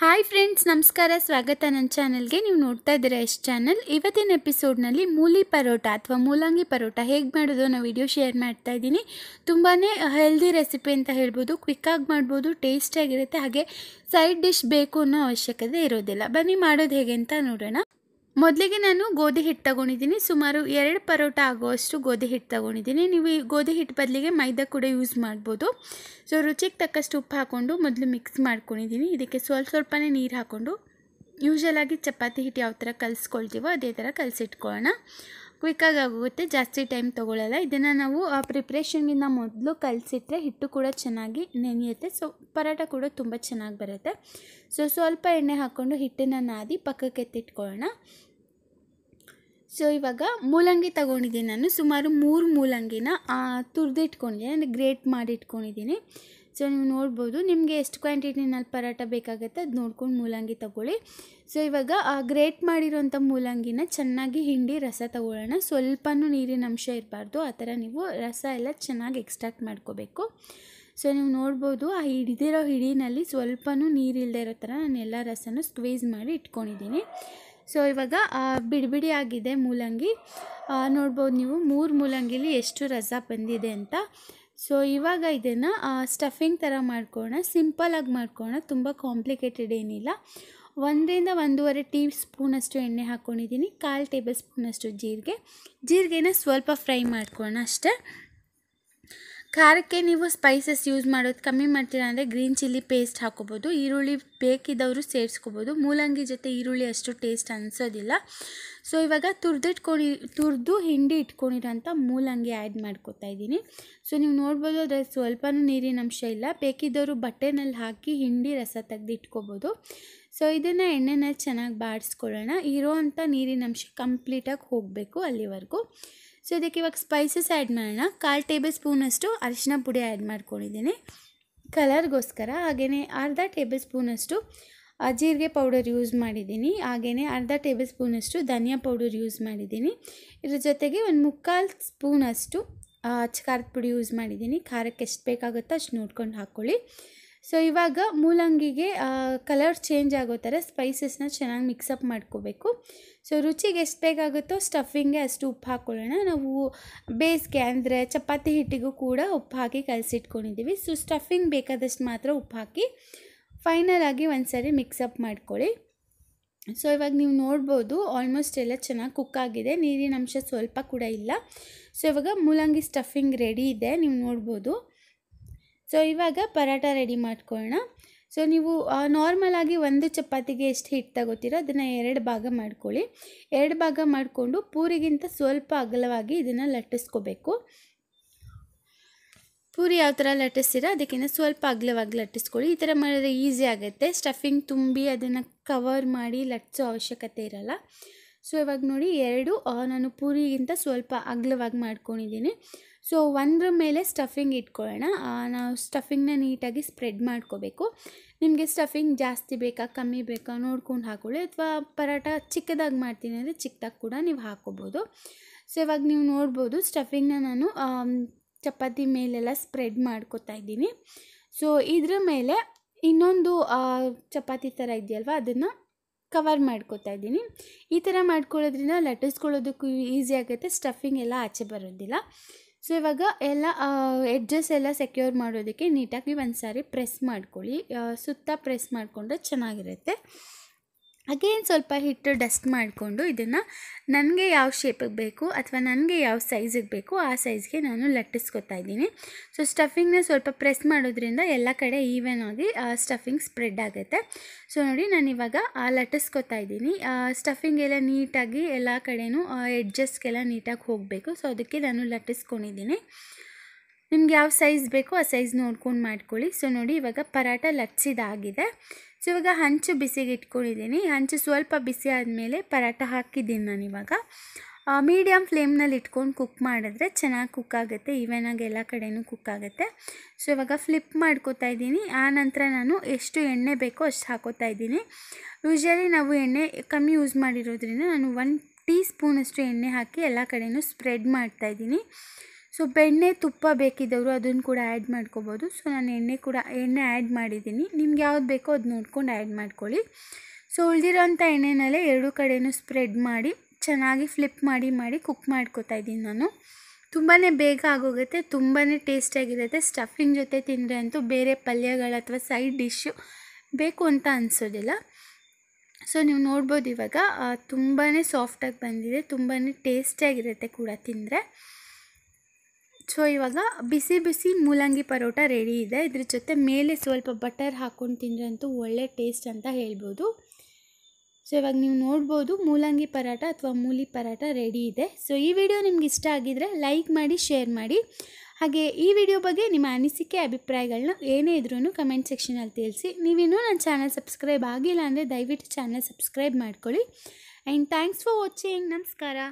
hi friends ನಮಸ್ಕಾರ ಸ್ವಾಗತ ನನ್ನ ಚಾನಲ್ಗೆ ನೀವು ನೋಡ್ತಾ ಇದ್ದೀರಾ ಎಷ್ಟು ಚಾನಲ್ ಇವತ್ತಿನ ಎಪಿಸೋಡ್ನಲ್ಲಿ ಮೂಲಿ ಪರೋಟ ಅಥವಾ ಮೂಲಂಗಿ ಪರೋಟ ಹೇಗೆ ಮಾಡೋದು ಅನ್ನೋ ವಿಡಿಯೋ ಶೇರ್ ಮಾಡ್ತಾ ಇದ್ದೀನಿ ತುಂಬಾ ಹೆಲ್ದಿ ರೆಸಿಪಿ ಅಂತ ಹೇಳ್ಬೋದು ಕ್ವಿಕ್ಕಾಗಿ ಮಾಡ್ಬೋದು ಟೇಸ್ಟಿಯಾಗಿರುತ್ತೆ ಹಾಗೆ ಸೈಡ್ ಡಿಶ್ ಬೇಕು ಅನ್ನೋ ಅವಶ್ಯಕತೆ ಇರೋದಿಲ್ಲ ಬನ್ನಿ ಮಾಡೋದು ಹೇಗೆ ಅಂತ ನೋಡೋಣ ಮೊದಲಿಗೆ ನಾನು ಗೋಧಿ ಹಿಟ್ಟು ತಗೊಂಡಿದ್ದೀನಿ ಸುಮಾರು ಎರಡು ಪರೋಟ ಆಗುವಷ್ಟು ಗೋಧಿ ಹಿಟ್ಟು ತಗೊಂಡಿದ್ದೀನಿ ನೀವು ಈ ಗೋಧಿ ಹಿಟ್ಟು ಬದಲಿಗೆ ಮೈದಾ ಕೂಡ ಯೂಸ್ ಮಾಡ್ಬೋದು ಸೊ ರುಚಿಗೆ ತಕ್ಕಷ್ಟು ಉಪ್ಪು ಹಾಕ್ಕೊಂಡು ಮೊದಲು ಮಿಕ್ಸ್ ಮಾಡ್ಕೊಂಡಿದ್ದೀನಿ ಇದಕ್ಕೆ ಸ್ವಲ್ಪ ಸ್ವಲ್ಪನೇ ನೀರು ಹಾಕ್ಕೊಂಡು ಯೂಶಲಾಗಿ ಚಪಾತಿ ಹಿಟ್ಟು ಯಾವ ಥರ ಕಲಿಸ್ಕೊಳ್ತೀವೋ ಅದೇ ಥರ ಕಲಸಿಟ್ಕೊಳ್ಳೋಣ ಕ್ವಿಕ್ಕಾಗಿ ಆಗೋಗುತ್ತೆ ಜಾಸ್ತಿ ಟೈಮ್ ತೊಗೊಳ್ಳಲ್ಲ ಇದನ್ನು ನಾವು ಪ್ರಿಪ್ರೇಷನ್ಗಿಂತ ಮೊದಲು ಕಲಿಸಿಟ್ರೆ ಹಿಟ್ಟು ಕೂಡ ಚೆನ್ನಾಗಿ ನೆನೆಯುತ್ತೆ ಸೊ ಪರೋಟ ಕೂಡ ತುಂಬ ಚೆನ್ನಾಗಿ ಬರುತ್ತೆ ಸೊ ಸ್ವಲ್ಪ ಎಣ್ಣೆ ಹಾಕ್ಕೊಂಡು ಹಿಟ್ಟನ್ನು ನಾದಿ ಪಕ್ಕಕ್ಕೆ ಎತ್ತಿಟ್ಕೊಳ್ಳೋಣ ಸೊ ಇವಾಗ ಮೂಲಂಗಿ ತಗೊಂಡಿದ್ದೀನಿ ನಾನು ಸುಮಾರು ಮೂರು ಮೂಲಂಗಿನ ತುರಿದಿಟ್ಕೊಂಡಿದ್ದೀನಿ ಅಂದರೆ ಗ್ರೇಟ್ ಮಾಡಿಟ್ಕೊಂಡಿದ್ದೀನಿ ಸೊ ನೀವು ನೋಡ್ಬೋದು ನಿಮಗೆ ಎಷ್ಟು ಕ್ವಾಂಟಿಟಿನಲ್ಲಿ ಪರಾಟ ಬೇಕಾಗುತ್ತೆ ಅದು ನೋಡ್ಕೊಂಡು ಮೂಲಂಗಿ ತಗೊಳ್ಳಿ ಸೊ ಇವಾಗ ಆ ಗ್ರೇಟ್ ಮಾಡಿರೋಂಥ ಮೂಲಂಗಿನ ಚೆನ್ನಾಗಿ ಹಿಂಡಿ ರಸ ತಗೊಳ್ಳೋಣ ಸ್ವಲ್ಪನೂ ನೀರಿನ ಅಂಶ ಇರಬಾರ್ದು ಆ ಥರ ನೀವು ರಸ ಎಲ್ಲ ಚೆನ್ನಾಗಿ ಎಕ್ಸ್ಟ್ರಾಕ್ಟ್ ಮಾಡ್ಕೋಬೇಕು ಸೊ ನೀವು ನೋಡ್ಬೋದು ಆ ಹಿಡಿದಿರೋ ಹಿಡಿನಲ್ಲಿ ಸ್ವಲ್ಪನೂ ನೀರಿಲ್ಲದೆ ಇರೋ ಥರ ನಾನು ಎಲ್ಲ ರಸನೂ ಸ್ಕ್ವೀಸ್ ಮಾಡಿ ಇಟ್ಕೊಂಡಿದ್ದೀನಿ ಸೊ ಇವಾಗ ಬಿಡಿ ಆಗಿದೆ ಮೂಲಂಗಿ ನೋಡ್ಬೋದು ನೀವು ಮೂರು ಮೂಲಂಗಿಲಿ ಎಷ್ಟು ರಸ ಬಂದಿದೆ ಅಂತ ಸೊ ಇವಾಗ ಇದನ್ನು ಸ್ಟಫಿಂಗ್ ಥರ ಮಾಡ್ಕೋಣ ಸಿಂಪಲಾಗಿ ಮಾಡ್ಕೋಣ ತುಂಬ ಕಾಂಪ್ಲಿಕೇಟೆಡ್ ಏನಿಲ್ಲ ಒಂದರಿಂದ ಒಂದೂವರೆ ಟೀ ಸ್ಪೂನಷ್ಟು ಎಣ್ಣೆ ಹಾಕ್ಕೊಂಡಿದ್ದೀನಿ ಕಾಲು ಟೇಬಲ್ ಸ್ಪೂನಷ್ಟು ಜೀರಿಗೆ ಜೀರಿಗೆನ ಸ್ವಲ್ಪ ಫ್ರೈ ಮಾಡ್ಕೋಣ ಅಷ್ಟೇ ಖಾರಕ್ಕೆ ನೀವು ಸ್ಪೈಸಸ್ ಯೂಸ್ ಮಾಡೋದು ಕಮ್ಮಿ ಮಾಡ್ತೀರಾ ಅಂದರೆ ಗ್ರೀನ್ ಚಿಲ್ಲಿ ಪೇಸ್ಟ್ ಹಾಕೋಬೋದು ಈರುಳ್ಳಿ ಬೇಕಿದ್ದವರು ಸೇರಿಸ್ಕೋಬೋದು ಮೂಲಂಗಿ ಜೊತೆ ಈರುಳ್ಳಿ ಅಷ್ಟು ಟೇಸ್ಟ್ ಅನಿಸೋದಿಲ್ಲ ಸೊ ಇವಾಗ ಇಟ್ಕೊಂಡಿ ತುರಿದು ಹಿಂಡಿ ಇಟ್ಕೊಂಡಿರೋಂಥ ಮೂಲಂಗಿ ಆ್ಯಡ್ ಮಾಡ್ಕೋತಾ ಇದ್ದೀನಿ ಸೊ ನೀವು ನೋಡ್ಬೋದು ಅದ್ರ ಸ್ವಲ್ಪ ನೀರಿನ ಅಂಶ ಇಲ್ಲ ಬೇಕಿದ್ದವರು ಬಟ್ಟೆನಲ್ಲಿ ಹಾಕಿ ಹಿಂಡಿ ರಸ ತೆಗೆದು ಇಟ್ಕೋಬೋದು ಸೊ ಇದನ್ನು ಎಣ್ಣೆನಲ್ಲಿ ಚೆನ್ನಾಗಿ ಬಾಡಿಸ್ಕೊಳ್ಳೋಣ ಇರೋ ಅಂಥ ನೀರಿನ ಅಂಶ ಕಂಪ್ಲೀಟಾಗಿ ಹೋಗಬೇಕು ಅಲ್ಲಿವರೆಗೂ ಸೊ ಇದಕ್ಕೆ ಇವಾಗ ಸ್ಪೈಸಸ್ ಆ್ಯಡ್ ಮಾಡೋಣ ಕಾಲು ಟೇಬಲ್ ಸ್ಪೂನಷ್ಟು ಅರಿಶಿನ ಪುಡಿ ಆ್ಯಡ್ ಮಾಡ್ಕೊಂಡಿದ್ದೀನಿ ಕಲರ್ಗೋಸ್ಕರ ಹಾಗೆಯೇ ಅರ್ಧ ಟೇಬಲ್ ಸ್ಪೂನಷ್ಟು ಜೀರಿಗೆ ಪೌಡರ್ ಯೂಸ್ ಮಾಡಿದ್ದೀನಿ ಹಾಗೆಯೇ ಅರ್ಧ ಟೇಬಲ್ ಸ್ಪೂನಷ್ಟು ಧನಿಯಾ ಪೌಡರ್ ಯೂಸ್ ಮಾಡಿದ್ದೀನಿ ಇದ್ರ ಜೊತೆಗೆ ಒಂದು ಮುಕ್ಕಾಲು ಸ್ಪೂನಷ್ಟು ಖಾರದ ಪುಡಿ ಯೂಸ್ ಮಾಡಿದ್ದೀನಿ ಖಾರಕ್ಕೆ ಎಷ್ಟು ಬೇಕಾಗುತ್ತೋ ಅಷ್ಟು ನೋಡ್ಕೊಂಡು ಹಾಕ್ಕೊಳ್ಳಿ ಸೊ ಇವಾಗ ಮೂಲಂಗಿಗೆ ಕಲರ್ ಚೇಂಜ್ ಆಗೋ ಥರ ಸ್ಪೈಸಸ್ನ ಚೆನ್ನಾಗಿ ಮಿಕ್ಸಪ್ ಮಾಡ್ಕೋಬೇಕು ಸೊ ರುಚಿಗೆ ಎಷ್ಟು ಬೇಕಾಗುತ್ತೋ ಸ್ಟಫಿಂಗ್ಗೆ ಅಷ್ಟು ಉಪ್ಪು ಹಾಕ್ಕೊಳ್ಳೋಣ ನಾವು ಬೇಸಿಗೆ ಅಂದರೆ ಚಪಾತಿ ಹಿಟ್ಟಿಗೂ ಕೂಡ ಉಪ್ಪು ಹಾಕಿ ಕಲಸಿಟ್ಕೊಂಡಿದ್ದೀವಿ ಸೊ ಸ್ಟಫಿಂಗ್ ಬೇಕಾದಷ್ಟು ಮಾತ್ರ ಉಪ್ಪು ಹಾಕಿ ಫೈನಲ್ ಆಗಿ ಒಂದು ಸಾರಿ ಮಿಕ್ಸಪ್ ಮಾಡ್ಕೊಳ್ಳಿ ಸೊ ಇವಾಗ ನೀವು ನೋಡ್ಬೋದು ಆಲ್ಮೋಸ್ಟ್ ಎಲ್ಲ ಚೆನ್ನಾಗಿ ಕುಕ್ ಆಗಿದೆ ನೀರಿನ ಅಂಶ ಸ್ವಲ್ಪ ಕೂಡ ಇಲ್ಲ ಸೊ ಇವಾಗ ಮೂಲಂಗಿ ಸ್ಟಫಿಂಗ್ ರೆಡಿ ಇದೆ ನೀವು ನೋಡ್ಬೋದು ಸೊ ಇವಾಗ ಪರಾಟ ರೆಡಿ ಮಾಡ್ಕೊಳ್ಳೋಣ ಸೊ ನೀವು ಆಗಿ ಒಂದು ಚಪಾತಿಗೆ ಎಷ್ಟು ಹಿಟ್ಟು ತಗೋತೀರೋ ಅದನ್ನು ಎರಡು ಭಾಗ ಮಾಡ್ಕೊಳ್ಳಿ ಎರಡು ಭಾಗ ಮಾಡಿಕೊಂಡು ಪೂರಿಗಿಂತ ಸ್ವಲ್ಪ ಅಗಲವಾಗಿ ಇದನ್ನು ಲಟ್ಟಿಸ್ಕೋಬೇಕು ಪೂರಿ ಯಾವ ಥರ ಲಟ್ಟಿಸ್ತೀರ ಅದಕ್ಕಿಂತ ಸ್ವಲ್ಪ ಅಗಲವಾಗಿ ಲಟ್ಟಿಸ್ಕೊಳ್ಳಿ ಈ ಥರ ಮಾಡಿದ್ರೆ ಈಸಿ ಆಗುತ್ತೆ ಸ್ಟಫಿಂಗ್ ತುಂಬಿ ಅದನ್ನು ಕವರ್ ಮಾಡಿ ಲಟ್ಟಿಸೋ ಅವಶ್ಯಕತೆ ಇರಲ್ಲ ಸೊ ಇವಾಗ ನೋಡಿ ಎರಡು ನಾನು ಪೂರಿಗಿಂತ ಸ್ವಲ್ಪ ಅಗ್ಲವಾಗಿ ಮಾಡ್ಕೊಂಡಿದ್ದೀನಿ ಸೊ ಒಂದ್ರ ಮೇಲೆ ಸ್ಟಫಿಂಗ್ ಇಟ್ಕೊಳ್ಳೋಣ ನಾವು ಸ್ಟಫಿಂಗ್ನ ನೀಟಾಗಿ ಸ್ಪ್ರೆಡ್ ಮಾಡ್ಕೋಬೇಕು ನಿಮಗೆ ಸ್ಟಫಿಂಗ್ ಜಾಸ್ತಿ ಬೇಕಾ ಕಮ್ಮಿ ಬೇಕಾ ನೋಡ್ಕೊಂಡು ಹಾಕೊಳ್ಳಿ ಅಥವಾ ಪರಾಟ ಚಿಕ್ಕದಾಗಿ ಮಾಡ್ತೀನಿ ಅಂದರೆ ಚಿಕ್ಕದಾಗಿ ಕೂಡ ನೀವು ಹಾಕೋಬೋದು ಸೊ ಇವಾಗ ನೀವು ನೋಡ್ಬೋದು ಸ್ಟಫಿಂಗ್ನ ನಾನು ಚಪಾತಿ ಮೇಲೆಲ್ಲ ಸ್ಪ್ರೆಡ್ ಮಾಡ್ಕೋತಾ ಇದ್ದೀನಿ ಸೊ ಇದ್ರ ಮೇಲೆ ಇನ್ನೊಂದು ಚಪಾತಿ ಥರ ಇದೆಯಲ್ವ ಅದನ್ನು ಕವರ್ ಮಾಡ್ಕೋತಾ ಇದ್ದೀನಿ ಈ ಥರ ಮಾಡ್ಕೊಳ್ಳೋದ್ರಿಂದ ಲಟ್ಟಿಸ್ಕೊಳ್ಳೋದಕ್ಕೂ ಈಸಿ ಆಗುತ್ತೆ ಸ್ಟಫಿಂಗ್ ಎಲ್ಲ ಆಚೆ ಬರೋದಿಲ್ಲ ಸೊ ಇವಾಗ ಎಲ್ಲ ಎಡ್ಜಸ್ ಎಲ್ಲ ಸೆಕ್ಯೂರ್ ಮಾಡೋದಕ್ಕೆ ನೀಟಾಗಿ ಒಂದು ಸಾರಿ ಪ್ರೆಸ್ ಮಾಡ್ಕೊಳ್ಳಿ ಸುತ್ತ ಪ್ರೆಸ್ ಮಾಡಿಕೊಂಡ್ರೆ ಚೆನ್ನಾಗಿರುತ್ತೆ ಅಗೇನ್ ಸ್ವಲ್ಪ ಹಿಟ್ಟು ಡಸ್ಟ್ ಮಾಡಿಕೊಂಡು ಇದನ್ನು ನನಗೆ ಯಾವ ಶೇಪಿಗೆ ಬೇಕು ಅಥವಾ ನನಗೆ ಯಾವ ಸೈಜಿಗೆ ಬೇಕು ಆ ಸೈಜ್ಗೆ ನಾನು ಲಟ್ಟಿಸ್ಕೊತಾ ಇದ್ದೀನಿ ಸೊ ಸ್ಟಫಿಂಗ್ನ ಸ್ವಲ್ಪ ಪ್ರೆಸ್ ಮಾಡೋದ್ರಿಂದ ಎಲ್ಲ ಕಡೆ ಈವನ್ ಆಗಿ ಸ್ಟಫಿಂಗ್ ಸ್ಪ್ರೆಡ್ ಆಗುತ್ತೆ ಸೊ ನೋಡಿ ನಾನು ಇವಾಗ ಲಟ್ಟಿಸ್ಕೊತಾ ಇದ್ದೀನಿ ಸ್ಟಫಿಂಗ್ ಎಲ್ಲ ನೀಟಾಗಿ ಎಲ್ಲ ಕಡೆಯೂ ಎಡ್ಜಸ್ಟ್ಗೆಲ್ಲ ನೀಟಾಗಿ ಹೋಗಬೇಕು ಸೊ ಅದಕ್ಕೆ ನಾನು ಲಟ್ಟಿಸ್ಕೊಂಡಿದ್ದೀನಿ ನಿಮ್ಗೆ ಯಾವ ಸೈಜ್ ಬೇಕೋ ಆ ಸೈಜ್ ನೋಡ್ಕೊಂಡು ಮಾಡ್ಕೊಳ್ಳಿ ಸೊ ನೋಡಿ ಇವಾಗ ಪರಾಟ ಲಟ್ಸಿದಾಗಿದೆ ಸೊ ಇವಾಗ ಹಂಚು ಬಿಸಿಗೆ ಇಟ್ಕೊಂಡಿದ್ದೀನಿ ಹಂಚು ಸ್ವಲ್ಪ ಬಿಸಿ ಆದಮೇಲೆ ಪರಾಟ ಹಾಕಿದ್ದೀನಿ ನಾನು ಇವಾಗ ಮೀಡಿಯಮ್ ಫ್ಲೇಮ್ನಲ್ಲಿ ಇಟ್ಕೊಂಡು ಕುಕ್ ಮಾಡಿದ್ರೆ ಚೆನ್ನಾಗಿ ಕುಕ್ ಆಗುತ್ತೆ ಈವನ್ ಆಗಿ ಎಲ್ಲ ಕಡೆಯೂ ಕುಕ್ ಆಗುತ್ತೆ ಸೊ ಇವಾಗ ಫ್ಲಿಪ್ ಮಾಡ್ಕೋತಾ ಇದ್ದೀನಿ ಆ ನಂತರ ನಾನು ಎಷ್ಟು ಎಣ್ಣೆ ಬೇಕೋ ಅಷ್ಟು ಹಾಕೋತಾ ಇದ್ದೀನಿ ಯೂಶ್ವಲಿ ನಾವು ಎಣ್ಣೆ ಕಮ್ಮಿ ಯೂಸ್ ಮಾಡಿರೋದ್ರಿಂದ ನಾನು ಒನ್ ಟೀ ಸ್ಪೂನಷ್ಟು ಎಣ್ಣೆ ಹಾಕಿ ಎಲ್ಲ ಕಡೆಯೂ ಸ್ಪ್ರೆಡ್ ಮಾಡ್ತಾಯಿದ್ದೀನಿ ಸೊ ಬೆಣ್ಣೆ ತುಪ್ಪ ಬೇಕಿದ್ದವರು ಅದನ್ನು ಕೂಡ ಆ್ಯಡ್ ಮಾಡ್ಕೋಬೋದು ಸೊ ನಾನು ಎಣ್ಣೆ ಕೂಡ ಎಣ್ಣೆ ಆ್ಯಡ್ ಮಾಡಿದ್ದೀನಿ ನಿಮ್ಗೆ ಯಾವ್ದು ಬೇಕೋ ಅದು ನೋಡ್ಕೊಂಡು ಆ್ಯಡ್ ಮಾಡ್ಕೊಳ್ಳಿ ಸೊ ಉಳಿದಿರೋಂಥ ಎಣ್ಣೆನಲ್ಲೇ ಎರಡೂ ಕಡೆಯೂ ಸ್ಪ್ರೆಡ್ ಮಾಡಿ ಚೆನ್ನಾಗಿ ಫ್ಲಿಪ್ ಮಾಡಿ ಮಾಡಿ ಕುಕ್ ಮಾಡ್ಕೋತಾ ಇದ್ದೀನಿ ನಾನು ತುಂಬಾ ಬೇಗ ಆಗೋಗುತ್ತೆ ತುಂಬಾ ಟೇಸ್ಟಿಯಾಗಿರುತ್ತೆ ಸ್ಟಫಿಂಗ್ ಜೊತೆ ತಿಂದರೆ ಅಂತೂ ಬೇರೆ ಪಲ್ಯಗಳು ಅಥವಾ ಸೈಡ್ ಡಿಶ್ಶು ಬೇಕು ಅಂತ ಅನಿಸೋದಿಲ್ಲ ಸೊ ನೀವು ನೋಡ್ಬೋದು ಇವಾಗ ತುಂಬಾ ಸಾಫ್ಟಾಗಿ ಬಂದಿದೆ ತುಂಬಾ ಟೇಸ್ಟಿಯಾಗಿರುತ್ತೆ ಕೂಡ ತಿಂದರೆ ಸೊ ಇವಾಗ ಬಿಸಿ ಬಿಸಿ ಮೂಲಂಗಿ ಪರೋಟ ರೆಡಿ ಇದೆ ಇದ್ರ ಜೊತೆ ಮೇಲೆ ಸ್ವಲ್ಪ ಬಟರ್ ಹಾಕ್ಕೊಂಡು ತಿಂದರೆ ಅಂತೂ ಒಳ್ಳೆ ಟೇಸ್ಟ್ ಅಂತ ಹೇಳ್ಬೋದು ಸೊ ಇವಾಗ ನೀವು ನೋಡ್ಬೋದು ಮೂಲಂಗಿ ಪರಾಟ ಅಥವಾ ಮೂಲಿ ಪರಾಟ ರೆಡಿ ಇದೆ ಸೊ ಈ ವಿಡಿಯೋ ನಿಮ್ಗೆ ಇಷ್ಟ ಆಗಿದರೆ ಲೈಕ್ ಮಾಡಿ ಶೇರ್ ಮಾಡಿ ಹಾಗೆ ಈ ವಿಡಿಯೋ ಬಗ್ಗೆ ನಿಮ್ಮ ಅನಿಸಿಕೆ ಅಭಿಪ್ರಾಯಗಳನ್ನ ಏನೇ ಇದ್ರೂ ಕಮೆಂಟ್ ಸೆಕ್ಷನಲ್ಲಿ ತಿಳಿಸಿ ನೀವಿನ್ನೂ ನನ್ನ ಚಾನಲ್ ಸಬ್ಸ್ಕ್ರೈಬ್ ಆಗಿಲ್ಲ ಅಂದರೆ ದಯವಿಟ್ಟು ಚಾನಲ್ ಸಬ್ಸ್ಕ್ರೈಬ್ ಮಾಡ್ಕೊಳ್ಳಿ ಆ್ಯಂಡ್ ಥ್ಯಾಂಕ್ಸ್ ಫಾರ್ ವಾಚಿಂಗ್ ನಮಸ್ಕಾರ